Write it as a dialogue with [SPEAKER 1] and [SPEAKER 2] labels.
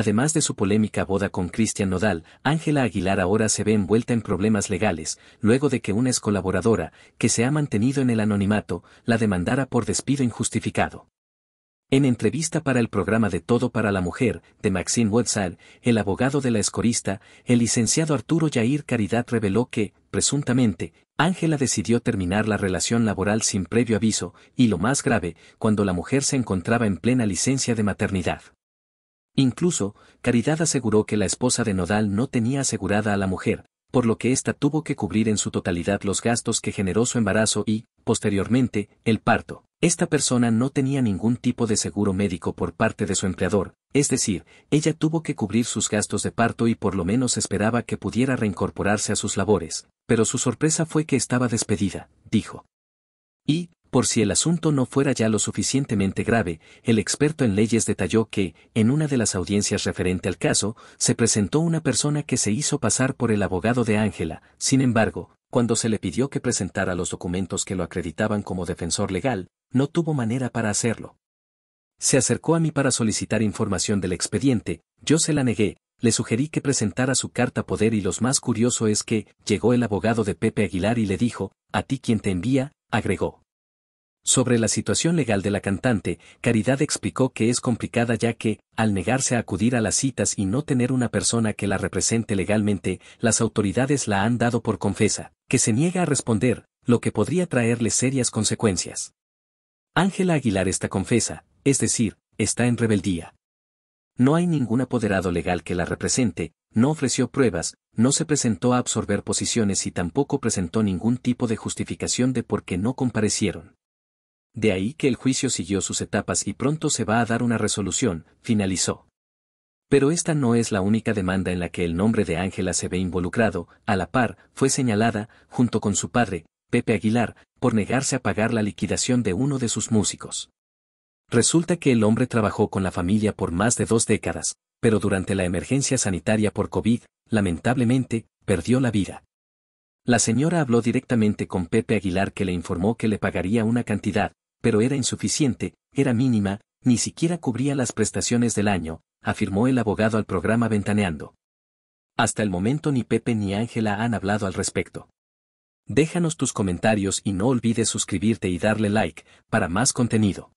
[SPEAKER 1] Además de su polémica boda con Cristian Nodal, Ángela Aguilar ahora se ve envuelta en problemas legales, luego de que una ex colaboradora, que se ha mantenido en el anonimato, la demandara por despido injustificado. En entrevista para el programa de Todo para la Mujer, de Maxine Wetzel, el abogado de la escorista, el licenciado Arturo Yair Caridad reveló que, presuntamente, Ángela decidió terminar la relación laboral sin previo aviso, y lo más grave, cuando la mujer se encontraba en plena licencia de maternidad. Incluso, Caridad aseguró que la esposa de Nodal no tenía asegurada a la mujer, por lo que ésta tuvo que cubrir en su totalidad los gastos que generó su embarazo y, posteriormente, el parto. Esta persona no tenía ningún tipo de seguro médico por parte de su empleador, es decir, ella tuvo que cubrir sus gastos de parto y por lo menos esperaba que pudiera reincorporarse a sus labores, pero su sorpresa fue que estaba despedida, dijo. Y, por si el asunto no fuera ya lo suficientemente grave, el experto en leyes detalló que, en una de las audiencias referente al caso, se presentó una persona que se hizo pasar por el abogado de Ángela, sin embargo, cuando se le pidió que presentara los documentos que lo acreditaban como defensor legal, no tuvo manera para hacerlo. Se acercó a mí para solicitar información del expediente, yo se la negué, le sugerí que presentara su carta poder y lo más curioso es que, llegó el abogado de Pepe Aguilar y le dijo, a ti quien te envía, agregó. Sobre la situación legal de la cantante, Caridad explicó que es complicada ya que, al negarse a acudir a las citas y no tener una persona que la represente legalmente, las autoridades la han dado por confesa, que se niega a responder, lo que podría traerle serias consecuencias. Ángela Aguilar está confesa, es decir, está en rebeldía. No hay ningún apoderado legal que la represente, no ofreció pruebas, no se presentó a absorber posiciones y tampoco presentó ningún tipo de justificación de por qué no comparecieron de ahí que el juicio siguió sus etapas y pronto se va a dar una resolución, finalizó. Pero esta no es la única demanda en la que el nombre de Ángela se ve involucrado, a la par, fue señalada, junto con su padre, Pepe Aguilar, por negarse a pagar la liquidación de uno de sus músicos. Resulta que el hombre trabajó con la familia por más de dos décadas, pero durante la emergencia sanitaria por COVID, lamentablemente, perdió la vida. La señora habló directamente con Pepe Aguilar que le informó que le pagaría una cantidad, pero era insuficiente, era mínima, ni siquiera cubría las prestaciones del año, afirmó el abogado al programa Ventaneando. Hasta el momento ni Pepe ni Ángela han hablado al respecto. Déjanos tus comentarios y no olvides suscribirte y darle like para más contenido.